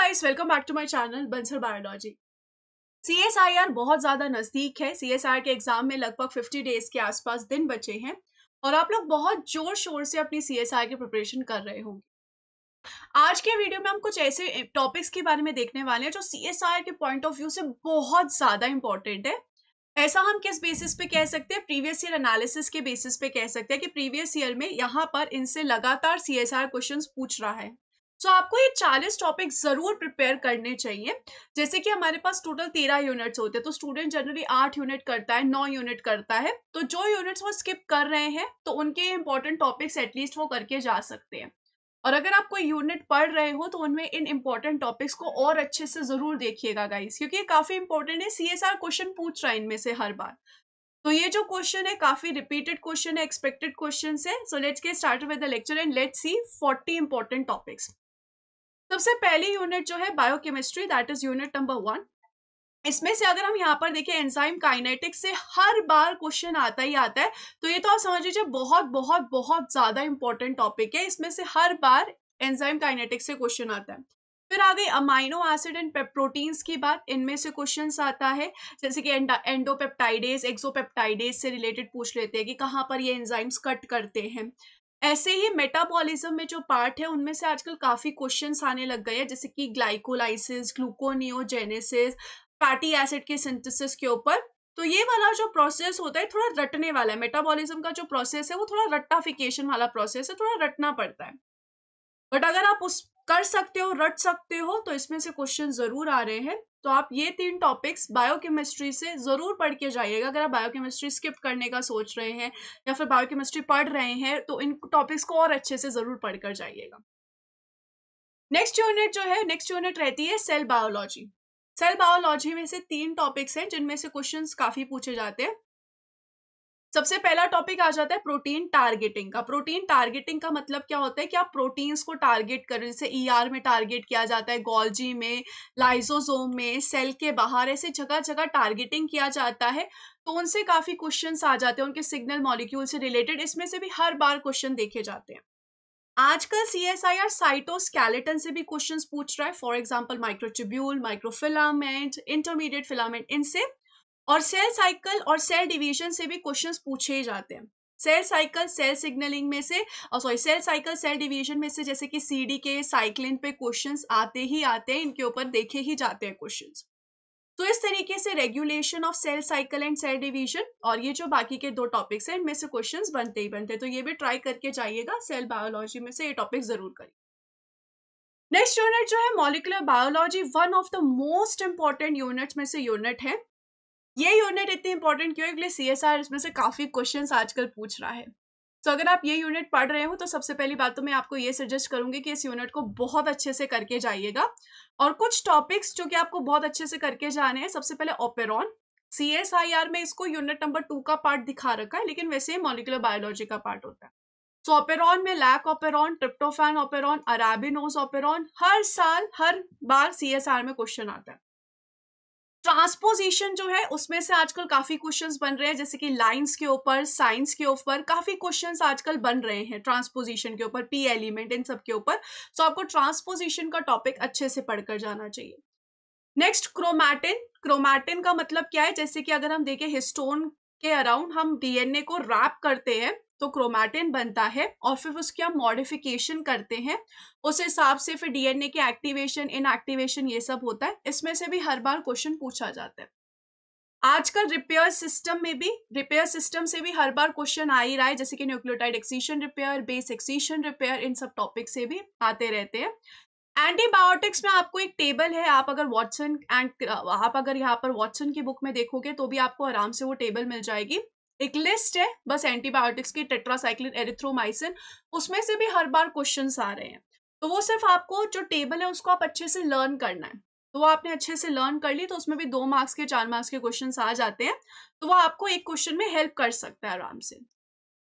guys welcome back to my channel बंसर biology CSIR बहुत ज़्यादा नज़दीक है सीएसआईआर के एग्ज़ाम में लगभग 50 डेज के आसपास दिन बचे हैं और आप लोग बहुत जोर शोर से अपनी सीएसआईआर की प्रिपरेशन कर रहे होंगे आज के वीडियो में हम कुछ ऐसे टॉपिक्स के बारे में देखने वाले हैं जो सीएसआईआर के पॉइंट ऑफ व्यू से बहुत ज़्यादा इंपॉर्टेंट है ऐसा हम किस बेसिस पे कह सकते हैं प्रीवियस ईयर एनालिसिस के बेसिस पे कह सकते हैं कि प्रीवियस ईयर में यहाँ पर इनसे लगातार सीएसआर क्वेश्चंस पूछ रहा है सो तो so, आपको ये चालीस टॉपिक ज़रूर प्रिपेयर करने चाहिए जैसे कि हमारे पास टोटल तेरह यूनिट्स होते हैं तो स्टूडेंट जनरली आठ यूनिट करता है नौ यूनिट करता है तो जो यूनिट्स वो स्किप कर रहे हैं तो उनके इंपॉर्टेंट टॉपिक्स एटलीस्ट वो करके जा सकते हैं और अगर आप कोई यूनिट पढ़ रहे हो तो उनमें इन इंपॉर्टेंट टॉपिक्स को और अच्छे से ज़रूर देखिएगा गाइस क्योंकि ये काफ़ी इंपॉर्टेंट है सी क्वेश्चन पूछ रहा है इनमें से हर बार तो ये जो क्वेश्चन है काफी रिपीटेड क्वेश्चन है एक्सपेक्टेड क्वेश्चन है सो लेट्स के start with the lecture and let's see 40 important topics सबसे पहली यूनिट जो है biochemistry that is unit number one इसमें से अगर हम यहाँ पर देखें एंजाइम काइनेटिक्स से हर बार क्वेश्चन आता ही आता है तो ये तो आप समझ लीजिए बहुत बहुत बहुत ज्यादा इंपॉर्टेंट टॉपिक है इसमें से हर बार एंजाइम काइनेटिक्स से क्वेश्चन आता है फिर आ गई अमाइनो एसिड एंड प्रोटीन्स की बात इनमें से क्वेश्चन आता है जैसे कि एंडोपेप्टाइडेज एक्सोपेप्टाइडेज से रिलेटेड पूछ लेते हैं कि कहाँ पर ये एंजाइम्स कट करते हैं ऐसे ही मेटाबॉलिज्म में जो पार्ट है उनमें से आजकल काफ़ी क्वेश्चन आने लग गए हैं जैसे कि ग्लाइकोलाइसिस ग्लूकोनियोजेनेसिस फैटी एसिड के सिंथेसिस के ऊपर तो ये वाला जो प्रोसेस होता है थोड़ा रटने वाला है मेटाबॉलिज्म का जो प्रोसेस है वो थोड़ा रट्टाफिकेशन वाला प्रोसेस है थोड़ा रटना पड़ता है बट अगर आप उस कर सकते हो रट सकते हो तो इसमें से क्वेश्चन जरूर आ रहे हैं तो आप ये तीन टॉपिक्स बायोकेमिस्ट्री से ज़रूर पढ़ के जाइएगा अगर आप बायोकेमिस्ट्री स्किप करने का सोच रहे हैं या फिर बायोकेमिस्ट्री पढ़ रहे हैं तो इन टॉपिक्स को और अच्छे से ज़रूर पढ़ कर जाइएगा नेक्स्ट यूनिट जो है नेक्स्ट यूनिट रहती है सेल बायोलॉजी सेल बायोलॉजी में से तीन टॉपिक्स हैं जिनमें से क्वेश्चंस काफ़ी पूछे जाते हैं सबसे पहला टॉपिक आ जाता है प्रोटीन टारगेटिंग का प्रोटीन टारगेटिंग का मतलब क्या होता है कि आप प्रोटीन्स को टारगेट करें जैसे ईआर e में टारगेट किया जाता है गोल्जी में लाइजोजोम में सेल के बाहर ऐसे जगह जगह टारगेटिंग किया जाता है तो उनसे काफ़ी क्वेश्चन आ जाते हैं उनके सिग्नल मॉलिक्यूल से रिलेटेड इसमें से भी हर बार क्वेश्चन देखे जाते हैं आजकल C S I R skeleton से भी क्वेश्चन पूछ रहा है for example microtubule microfilament intermediate filament इनसे और सेल साइकिल और सेल डिवीजन से भी क्वेश्चंस पूछे जाते हैं सेल साइकिल सेल सिग्नलिंग में से sorry cell cycle cell division में से जैसे कि सीडी के साइक्लिन पे क्वेश्चंस आते ही आते हैं इनके ऊपर देखे ही जाते हैं क्वेश्चंस तो इस तरीके से regulation of cell cycle and cell division और ये जो बाकी के दो टॉपिक्स हैं इनमें से क्वेश्चंस बनते ही बनते हैं तो ये भी ट्राई करके जाइएगा सेल बायोलॉजी में से ये टॉपिक जरूर करिए नेक्स्ट यूनिट जो है molecular biology one of the most important units में से यूनिट है ये यूनिट इतनी इंपॉर्टेंट क्यों है इसलिए सी एस आर इसमें से काफ़ी क्वेश्चन आजकल पूछ रहा है सो so, अगर आप ये यूनिट पढ़ रहे हो तो सबसे पहली बात तो मैं आपको ये सजेस्ट करूंगी कि इस यूनिट को बहुत अच्छे से करके जाइएगा और कुछ टॉपिक्स जो कि आपको बहुत अच्छे से करके जाने हैं सबसे पहले operon C S I R में इसको यूनिट नंबर टू का पार्ट दिखा रखा है लेकिन वैसे ही मॉलिकुलर बायोलॉजी का पार्ट होता है सो so, ओपेरॉन में lac operon tryptophan operon arabinose operon हर साल हर बार सी एस आर में क्वेश्चन आता है ट्रांसपोजिशन जो है उसमें से आजकल काफी क्वेश्चंस बन रहे हैं जैसे कि लाइंस के ऊपर साइंस के ऊपर काफी क्वेश्चंस आजकल बन रहे हैं ट्रांसपोजिशन के ऊपर पी एलिमेंट इन सब के ऊपर सो आपको ट्रांसपोजिशन का टॉपिक अच्छे से पढ़कर जाना चाहिए नेक्स्ट क्रोमैटिन क्रोमैटिन का मतलब क्या है जैसे कि अगर हम देखें हिस्टोन के अराउंड हम डीएनए को रैप करते हैं तो क्रोमैटिन बनता है और फिर उसकी हम मॉडिफिकेशन करते हैं उस हिसाब से फिर डीएनए के एक्टिवेशन इनएक्टिवेशन ये सब होता है इसमें से भी हर बार क्वेश्चन पूछा जाता है आजकल रिपेयर सिस्टम में भी रिपेयर सिस्टम से भी हर बार क्वेश्चन आ ही रहा है जैसे कि nucleotide excision repair base excision repair इन सब टॉपिक से भी आते रहते हैं एंटीबायोटिक्स में आपको एक टेबल है आप अगर वॉटसन एंड आप अगर यहाँ पर वॉटसन की बुक में देखोगे तो भी आपको आराम से वो टेबल मिल जाएगी एक लिस्ट है बस एंटीबायोटिक्स की टेट्रासाइक्लिन एरिथ्रोमाइसिन उसमें से भी हर बार क्वेश्चन आ रहे हैं तो वो सिर्फ आपको जो टेबल है उसको आप अच्छे से लर्न करना है तो वो आपने अच्छे से लर्न कर ली तो उसमें भी दो मार्क्स के चार मार्क्स के क्वेश्चन आ जाते हैं तो वो आपको एक क्वेश्चन में हेल्प कर सकता है आराम से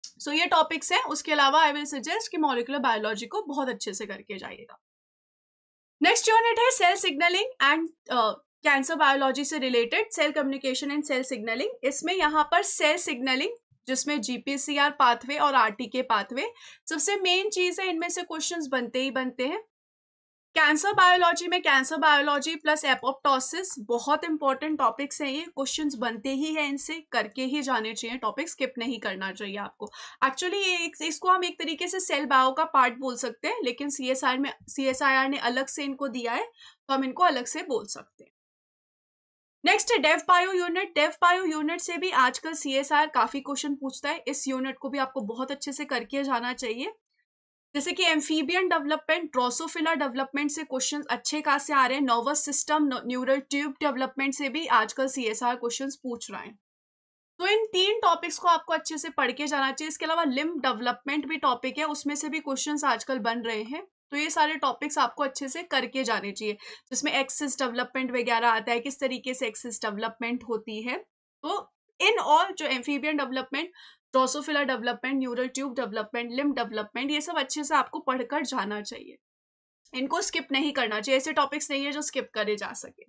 सो so, ये टॉपिक्स हैं उसके अलावा आई विल सजेस्ट कि मॉलिकुलर बायोलॉजी को बहुत अच्छे से करके जाइएगा नेक्स्ट यूनिट है cell signalling and cancer biology से related cell communication and cell signalling इसमें यहाँ पर सेल सिग्नलिंग जिसमें जीपीसीआर पाथवे और आरटीके पाथवे सबसे मेन चीज है इनमें से क्वेश्चन बनते ही बनते हैं कैंसर बायोलॉजी में कैंसर बायोलॉजी प्लस एपोप्टोसिस बहुत इंपॉर्टेंट टॉपिक्स हैं ये क्वेश्चंस बनते ही हैं इनसे करके ही जाने चाहिए टॉपिक स्किप नहीं करना चाहिए आपको एक्चुअली ये इसको हम एक तरीके से सेल बायो का पार्ट बोल सकते हैं लेकिन सी में सी ने अलग से इनको दिया है तो हम इनको अलग से बोल सकते हैं नेक्स्ट है डेव पायो यूनिट डेव पायो यूनिट से भी आजकल आर काफी क्वेश्चन पूछता है इस यूनिट को भी आपको बहुत अच्छे से करके जाना चाहिए जैसे कि एम्फीबियन डेवलपमेंट ड्रोसोफिला डेवलपमेंट से क्वेश्चन अच्छे खास से आ रहे हैं nervous system neural tube development से भी आजकल आर क्वेश्चन पूछ रहे हैं तो इन तीन टॉपिक्स को आपको अच्छे से पढ़ के जाना चाहिए इसके अलावा लिम्ब डेवलपमेंट भी टॉपिक है उसमें से भी क्वेश्चन आजकल बन रहे हैं तो ये सारे टॉपिक्स आपको अच्छे से करके जाने चाहिए जिसमें एक्सेस डेवलपमेंट वगैरह आता है किस तरीके से एक्सेस डेवलपमेंट होती है तो इन ऑल जो amphibian development drosophila development neural tube development limb development ये सब अच्छे से आपको पढ़कर जाना चाहिए इनको स्किप नहीं करना चाहिए ऐसे टॉपिक्स नहीं है जो स्किप करे जा सके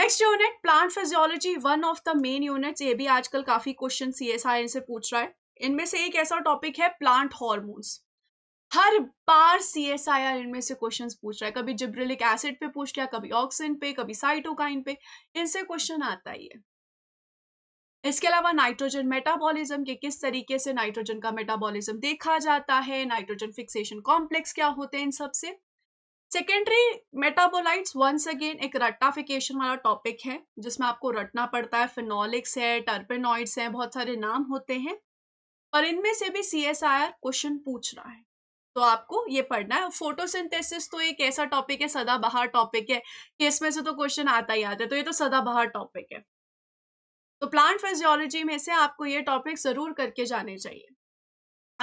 next unit plant physiology one of the main units ये भी आजकल काफी क्वेश्चन सी एस आई से पूछ रहा है इनमें से एक ऐसा टॉपिक है प्लांट हॉर्मोन्स हर बार सी एस आई आर इनमें से क्वेश्चन पूछ रहा है कभी जिब्रिलिक एसिड पे पूछ लिया कभी ऑक्सीजन पे कभी साइटोकाइन पे इनसे क्वेश्चन आता ही है इसके अलावा नाइट्रोजन मेटाबॉलिज्म के किस तरीके से नाइट्रोजन का मेटाबॉलिज्म देखा जाता है नाइट्रोजन फिक्सेशन कॉम्प्लेक्स क्या होते हैं इन सबसे सेकेंडरी मेटाबोलाइट्स वंस अगेन एक रट्टाफिकेशन वाला टॉपिक है जिसमें आपको रटना पड़ता है फिनोलिक्स है टर्पेनॉइड्स हैं बहुत सारे नाम होते हैं और इनमें से भी सी क्वेश्चन पूछ रहा है तो आपको ये पढ़ना है फोटोसिंथेसिस तो एक ऐसा टॉपिक है सदाबहार टॉपिक है कि इसमें से तो क्वेश्चन आता ही आता है तो ये तो सदाबहार टॉपिक है तो प्लांट फिजियोलॉजी में से आपको ये टॉपिक जरूर करके जाने चाहिए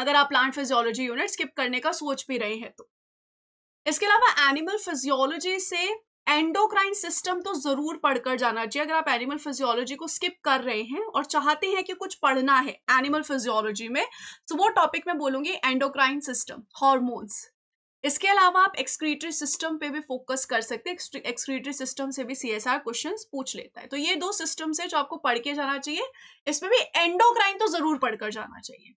अगर आप प्लांट फिजियोलॉजी यूनिट स्किप करने का सोच भी रहे हैं तो इसके अलावा एनिमल फिजियोलॉजी से एंडोक्राइन सिस्टम तो जरूर पढ़कर जाना चाहिए अगर आप एनिमल फिजियोलॉजी को स्किप कर रहे हैं और चाहते हैं कि कुछ पढ़ना है एनिमल फिजियोलॉजी में तो वो टॉपिक मैं बोलूंगी एंडोक्राइन सिस्टम हॉर्मोन्स इसके अलावा आप एक्सक्रीटरी सिस्टम पे भी फोकस कर सकते हैं एक्सक्रीटरी सिस्टम से भी सीएसआर क्वेश्चंस पूछ लेता है तो ये दो सिस्टम्स है जो आपको पढ़ के जाना चाहिए इसमें भी एंडोक्राइन तो जरूर पढ़कर जाना चाहिए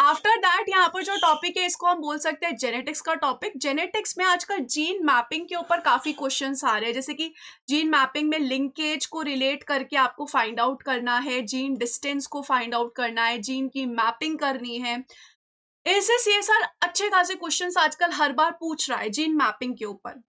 आफ्टर दैट यहाँ पर जो टॉपिक है इसको हम बोल सकते हैं जेनेटिक्स का टॉपिक जेनेटिक्स में आजकल जीन मैपिंग के ऊपर काफ़ी क्वेश्चन आ रहे हैं जैसे कि जीन मैपिंग में लिंकेज को रिलेट करके आपको फाइंड आउट करना है जीन डिस्टेंस को फाइंड आउट करना है जीन की मैपिंग करनी है ऐसे सी एस आर अच्छे खासे क्वेश्चन आजकल हर बार पूछ रहा है जीन मैपिंग के ऊपर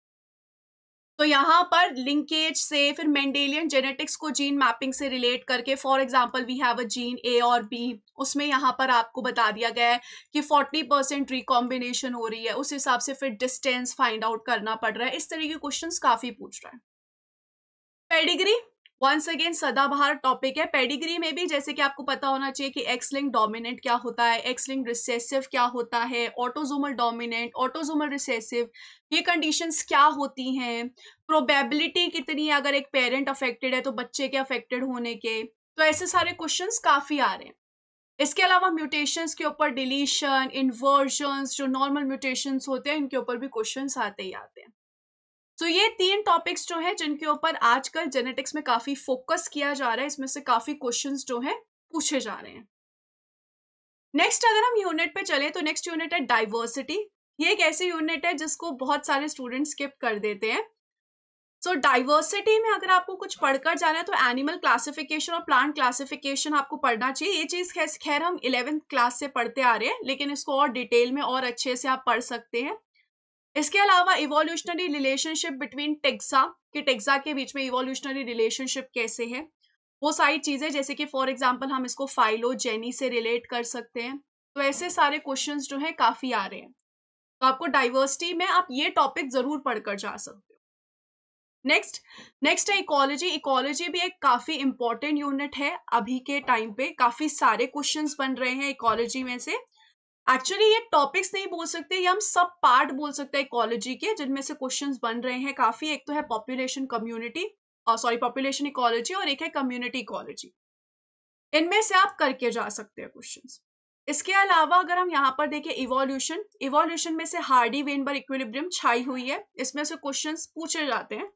तो यहाँ पर लिंकेज से फिर मेंडेलियन जेनेटिक्स को जीन मैपिंग से रिलेट करके for example we have a gene A और बी उसमें यहाँ पर आपको बता दिया गया है कि 40 परसेंट रिकॉम्बिनेशन हो रही है उस हिसाब से फिर डिस्टेंस फाइंड आउट करना पड़ रहा है इस तरह के क्वेश्चंस काफ़ी पूछ रहा है पेडिग्री वंस अगेन सदाबहार टॉपिक है पेडिग्री में भी जैसे कि आपको पता होना चाहिए कि एक्स लिंक डोमिनेंट क्या होता है एक्स रिसेसिव क्या होता है ऑटोजोमल डोमिनेंट ऑटोजोमल रिसेसिव ये कंडीशंस क्या होती हैं प्रोबेबिलिटी कितनी है अगर एक पेरेंट अफेक्टेड है तो बच्चे के अफेक्टेड होने के तो ऐसे सारे क्वेश्चन काफ़ी आ रहे हैं इसके अलावा म्यूटेशंस के ऊपर डिलीशन इन्वर्जन्स जो नॉर्मल म्यूटेशंस होते हैं इनके ऊपर भी क्वेश्चंस आते ही आते हैं तो ये तीन टॉपिक्स जो हैं जिनके ऊपर आजकल जेनेटिक्स में काफी फोकस किया जा रहा है इसमें से काफी क्वेश्चन जो है पूछे जा रहे हैं नेक्स्ट अगर हम यूनिट पे चले तो नेक्स्ट यूनिट है डाइवर्सिटी ये एक ऐसी यूनिट है जिसको बहुत सारे स्टूडेंट स्किप कर देते हैं सो so, डाइवर्सिटी में अगर आपको कुछ पढ़कर जाना है तो एनिमल क्लासिफिकेशन और प्लांट क्लासिफिकेशन आपको पढ़ना चाहिए ये चीज़ खैर हम इलेवेंथ क्लास से पढ़ते आ रहे हैं लेकिन इसको और डिटेल में और अच्छे से आप पढ़ सकते हैं इसके अलावा इवोल्यूशनरी रिलेशनशिप बिटवीन टेक्सा कि टेक्सा के बीच में इवोल्यूशनरी रिलेशनशिप कैसे है वो सारी चीज़ें जैसे कि फॉर एग्जाम्पल हम इसको फाइलोजेनी से रिलेट कर सकते हैं तो ऐसे सारे क्वेश्चन जो है काफ़ी आ रहे हैं तो आपको डाइवर्सिटी में आप ये टॉपिक ज़रूर पढ़कर जा सकते हो नेक्स्ट नेक्स्ट है इकोलॉजी इकोलॉजी भी एक काफ़ी इंपॉर्टेंट यूनिट है अभी के टाइम पे काफ़ी सारे क्वेश्चंस बन रहे हैं इकोलॉजी में से एक्चुअली ये टॉपिक्स नहीं बोल सकते ये हम सब पार्ट बोल सकते हैं इकोलॉजी के जिनमें से क्वेश्चंस बन रहे हैं काफी एक तो है population community sorry population ecology और एक है कम्युनिटी इकोलॉजी इनमें से आप करके जा सकते हैं क्वेश्चन इसके अलावा अगर हम यहाँ पर देखें इवोल्यूशन इवोल्यूशन में से हार्डी वेनबर इक्विलिब्रियम छाई हुई है इसमें से क्वेश्चन पूछे जाते हैं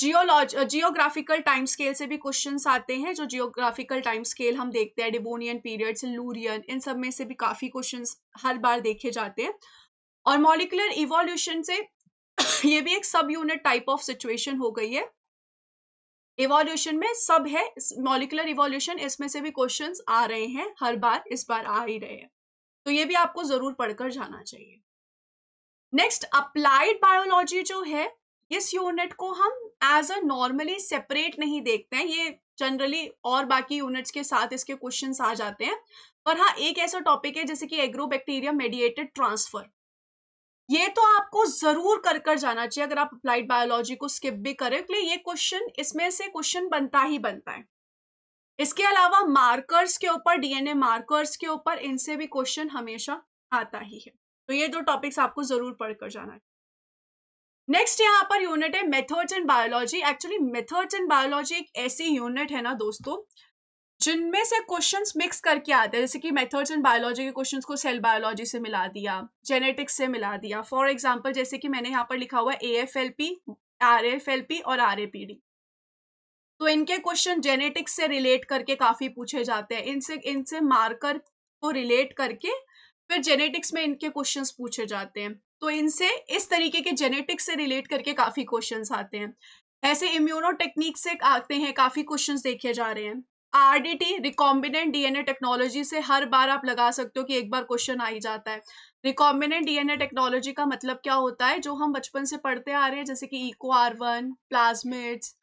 जियोलॉज जियोग्राफिकल टाइम स्केल से भी क्वेश्चन आते हैं जो जियोग्राफिकल टाइम स्केल हम देखते हैं डिबोनियन पीरियड लूरियन इन सब में से भी काफ़ी क्वेश्चन हर बार देखे जाते हैं और मॉलिकुलर इवोल्यूशन से ये भी एक सब यूनिट टाइप ऑफ सिचुएशन हो गई है इवोल्यूशन में सब है मॉलिकुलर इवोल्यूशन इसमें से भी क्वेश्चन आ रहे हैं हर बार इस बार आ ही रहे हैं तो ये भी आपको जरूर पढ़कर जाना चाहिए नेक्स्ट अप्लाइड बायोलॉजी जो है इस यूनिट को हम एज अ नॉर्मली सेपरेट नहीं देखते हैं ये जनरली और बाकी यूनिट्स के साथ इसके क्वेश्चन आ जाते हैं पर हाँ एक ऐसा टॉपिक है जैसे कि एग्रोबैक्टीरिया मेडिएटेड ट्रांसफर ये तो आपको जरूर कर कर जाना चाहिए अगर आप अप्लाइड बायोलॉजी को स्किप भी करें तो ये क्वेश्चन इसमें से क्वेश्चन बनता ही बनता है इसके अलावा मार्कर्स के ऊपर डीएनए मार्कर्स के ऊपर इनसे भी क्वेश्चन हमेशा आता ही है तो ये दो टॉपिक्स आपको जरूर पढ़ कर जाना है नेक्स्ट यहाँ पर यूनिट है methods and biology actually methods and biology एक ऐसी यूनिट है ना दोस्तों जिनमें से क्वेश्चंस मिक्स करके आते हैं जैसे कि मेथड्स एंड बायोलॉजी के क्वेश्चंस को सेल बायोलॉजी से मिला दिया जेनेटिक्स से मिला दिया फॉर एग्जांपल जैसे कि मैंने यहाँ पर लिखा हुआ है A F L P R F L P और आर ए पी डी तो इनके क्वेश्चन जेनेटिक्स से रिलेट करके काफ़ी पूछे जाते हैं इनसे इनसे मार्कर को रिलेट करके फिर जेनेटिक्स में इनके क्वेश्चंस पूछे जाते हैं तो इनसे इस तरीके के जेनेटिक्स से रिलेट करके काफ़ी क्वेश्चन आते हैं ऐसे इम्यूनो टेक्निक से आते हैं काफ़ी क्वेश्चन देखे जा रहे हैं आरडीटी रिकॉम्बिनेंट डीएनए टेक्नोलॉजी से हर बार आप लगा सकते हो कि एक बार क्वेश्चन आ ही जाता है रिकॉम्बिनेंट डीएनए टेक्नोलॉजी का मतलब क्या होता है जो हम बचपन से पढ़ते आ रहे हैं जैसे कि eco e R one plasmids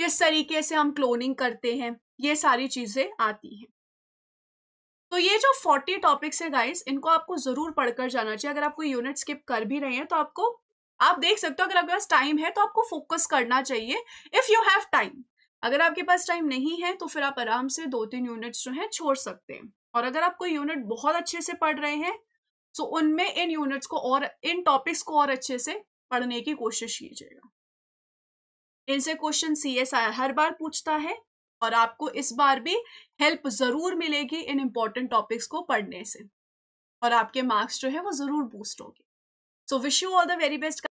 किस तरीके से हम क्लोनिंग करते हैं ये सारी चीज़ें आती हैं ये जो फोर्टी टॉपिक्स है गाइस इनको आपको जरूर पढ़कर जाना चाहिए अगर आप कोई यूनिट स्किप कर भी रहे हैं तो आपको आप देख सकते हो अगर आपके पास टाइम है तो आपको फोकस करना चाहिए इफ यू हैव टाइम अगर आपके पास टाइम नहीं है तो फिर आप आराम से दो तीन यूनिट्स जो हैं छोड़ सकते हैं और अगर आप कोई यूनिट बहुत अच्छे से पढ़ रहे हैं तो उनमें इन यूनिट्स को और इन टॉपिक्स को और अच्छे से पढ़ने की कोशिश कीजिएगा इनसे क्वेश्चन सी एस आर हर बार पूछता है और आपको इस बार भी हेल्प ज़रूर मिलेगी इन इंपॉर्टेंट टॉपिक्स को पढ़ने से और आपके मार्क्स जो है वो ज़रूर बूस्ट होंगे so wish you all the very best